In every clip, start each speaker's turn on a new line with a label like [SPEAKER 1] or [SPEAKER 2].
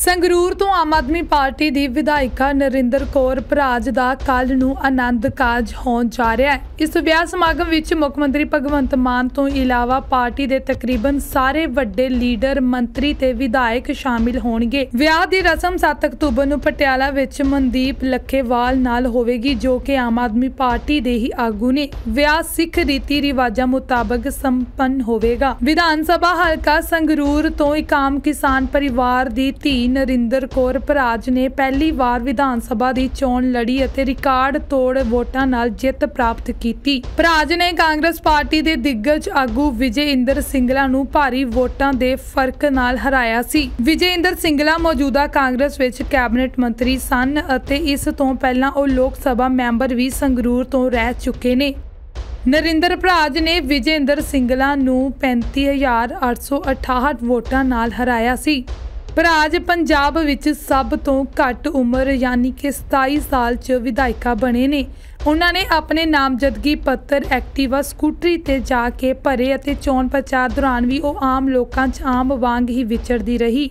[SPEAKER 1] ਸੰਗਰੂਰ ਤੋਂ ਆਮ ਆਦਮੀ ਪਾਰਟੀ ਦੀ ਵਿਧਾਇਕਾ ਨਰਿੰਦਰ ਕੌਰ ਭਰਾਜ ਦਾ ਕੱਲ ਨੂੰ ਆਨੰਦ ਕਾਜ ਹੋਣ ਜਾ ਰਿਹਾ ਹੈ ਇਸ ਵਿਆਹ ਸਮਾਗਮ ਵਿੱਚ ਮੁੱਖ ਮੰਤਰੀ ਭਗਵੰਤ ਮਾਨ ਤੋਂ ਇਲਾਵਾ ਪਾਰਟੀ ਦੇ ਤਕਰੀਬਨ ਸਾਰੇ ਵੱਡੇ ਲੀਡਰ ਮੰਤਰੀ ਤੇ ਵਿਧਾਇਕ ਸ਼ਾਮਿਲ ਹੋਣਗੇ ਵਿਆਹ ਦੀ ਰਸਮ 7 ਅਕਤੂਬਰ ਨੂੰ ਪਟਿਆਲਾ ਵਿੱਚ ਮਨਦੀਪ ਲੱਖੇਵਾਲ ਨਾਲ ਹੋਵੇਗੀ ਜੋ ਕਿ ਆਮ ਆਦਮੀ ਪਾਰਟੀ ਦੇ ਹੀ ਆਗੂ ਨੇ ਵਿਆਹ ਸਿੱਖ ਰੀਤੀ ਰਿਵਾਜਾਂ ਮੁਤਾਬਕ ਸੰਪੰਨ ਹੋਵੇਗਾ ਵਿਧਾਨ ਸਭਾ ਹਲਕਾ ਸੰਗਰੂਰ ਤੋਂ ਇੱਕ ਆਮ ਕਿਸਾਨ ਪਰਿਵਾਰ ਦੀ ਧੀ ਨਰਿੰਦਰ ਕੌਰ ਭਰਾਜ ਨੇ ਪਹਿਲੀ ਵਾਰ ਵਿਧਾਨ ਸਭਾ ਦੀ ਚੋਣ ਲੜੀ ਅਤੇ ਰਿਕਾਰਡ ਤੋੜ ਵੋਟਾਂ ਨਾਲ ਜਿੱਤ ਪ੍ਰਾਪਤ ਕੀਤੀ ਭਰਾਜ ਨੇ ਕਾਂਗਰਸ ਪਾਰਟੀ ਦੇ ਦਿੱਗਜ ਆਗੂ ਵਿਜੇ ਇੰਦਰ ਸਿੰਗਲਾ ਨੂੰ ਭਾਰੀ ਵੋਟਾਂ ਦੇ ਫਰਕ ਨਾਲ ਹਰਾਇਆ ਸੀ ਵਿਜੇ ਇੰਦਰ ਸਿੰਗਲਾ ਮੌਜੂਦਾ ਕਾਂਗਰਸ ਵਿੱਚ ਕੈਬਨਿਟ ਮੰਤਰੀ ਸਨ ਅਤੇ ਇਸ ਤੋਂ ਪਹਿਲਾਂ ਉਹ ਲੋਕ ਸਭਾ ਮੈਂਬਰ ਵੀ ਸੰਗਰੂਰ ਤੋਂ ਰਹਿ ਚੁੱਕੇ ਨੇ ਨਰਿੰਦਰ ਭਰਾਜ ਨੇ ਵਿਜੇਂਦਰ ਸਿੰਗਲਾ ਨੂੰ 35868 ਵੋਟਾਂ ਨਾਲ ਹਰਾਇਆ ਸੀ ਪਰ ਅੱਜ ਪੰਜਾਬ ਵਿੱਚ ਸਭ ਤੋਂ ਘੱਟ ਉਮਰ ਯਾਨੀ ਕਿ 27 ਸਾਲ 'ਚ ਵਿਧਾਇਕਾ ਬਣੇ ਨੇ ਉਹਨਾਂ ਨੇ ਆਪਣੇ ਨਾਮਜ਼ਦਗੀ ਪੱਤਰ ਐਕਟਿਵਾ ਸਕੂਟਰੀ ਤੇ ਜਾ ਕੇ ਭਰੇ ਅਤੇ ਚੋਣ ਪ੍ਰਚਾਰ ਦੌਰਾਨ ਵੀ ਉਹ ਆਮ ਲੋਕਾਂ 'ਚ ਆਮ ਵਾਂਗ ਹੀ ਵਿਚਰਦੀ ਰਹੀ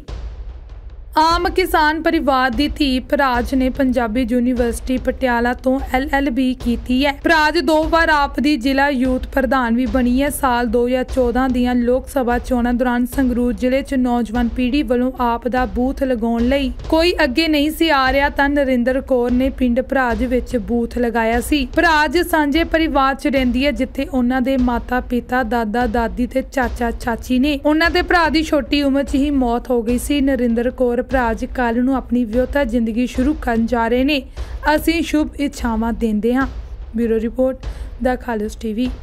[SPEAKER 1] ਆਮ ਕਿਸਾਨ ਪਰਿਵਾਰ ਦੀ ਧੀ ਪ੍ਰਾਜ ਨੇ ਪੰਜਾਬੀ ਯੂਨੀਵਰਸਿਟੀ ਪਟਿਆਲਾ ਤੋਂ ਐਲਐਲਬੀ ਕੀਤੀ ਹੈ ਪ੍ਰਾਜ ਦੋ ਵਾਰ ਆਪ ਦੀ ਜ਼ਿਲ੍ਹਾ ਯੂਥ ਪ੍ਰਧਾਨ ਵੀ ਬਣੀ ਹੈ ਸਾਲ 2014 ਦੀਆਂ ਲੋਕ ਸਭਾ ਚੋਣਾਂ ਦੌਰਾਨ ਸੰਗਰੂਰ ਜ਼ਿਲ੍ਹੇ 'ਚ ਨੌਜਵਾਨ ਪੀੜ੍ਹੀ ਵੱਲੋਂ ਆਪ ਦਾ ਬੂਥ ਲਗਾਉਣ ਲਈ ਕੋਈ ਅੱਗੇ ਨਹੀਂ ਸੀ ਆ ਰਿਹਾ ਤਾਂ ਨਰਿੰਦਰ ਕੌਰ ਨੇ ਪਿੰਡ ਪ੍ਰਾਜ ਵਿੱਚ ਬੂਥ ਲਗਾਇਆ ਸੀ ਪ੍ਰਾਜ ਸਾਂਝੇ ਪਰਿਵਾਰ 'ਚ ਰਹਿੰਦੀ ਹੈ ਜਿੱਥੇ ਉਹਨਾਂ ਦੇ ਮਾਤਾ-ਪਿਤਾ ਦਾਦਾ-ਦਾਦੀ ਤੇ ਚਾਚਾ-ਚਾਚੀ ਨੇ ਉਹਨਾਂ ਦੇ ਭਰਾ ਦੀ ਛੋਟੀ ਉਮਰ 'ਚ ਹੀ ਮੌਤ ਹੋ ਗਈ ਸੀ ਨਰਿੰਦਰ ਕੌਰ ਭਰਾ ਅੱਜ ਕੱਲ ਨੂੰ ਆਪਣੀ ਵਿਅਹਤਾ ਜ਼ਿੰਦਗੀ ਸ਼ੁਰੂ ਕਰਨ ਜਾ ਰਹੇ ਨੇ ਅਸੀਂ ਸ਼ੁਭ ਇੱਛਾਵਾਂ ਦਿੰਦੇ ਹਾਂ ਬਿਊਰੋ ਰਿਪੋਰਟ ਦਾ ਖਾਲਸ ਟੀਵੀ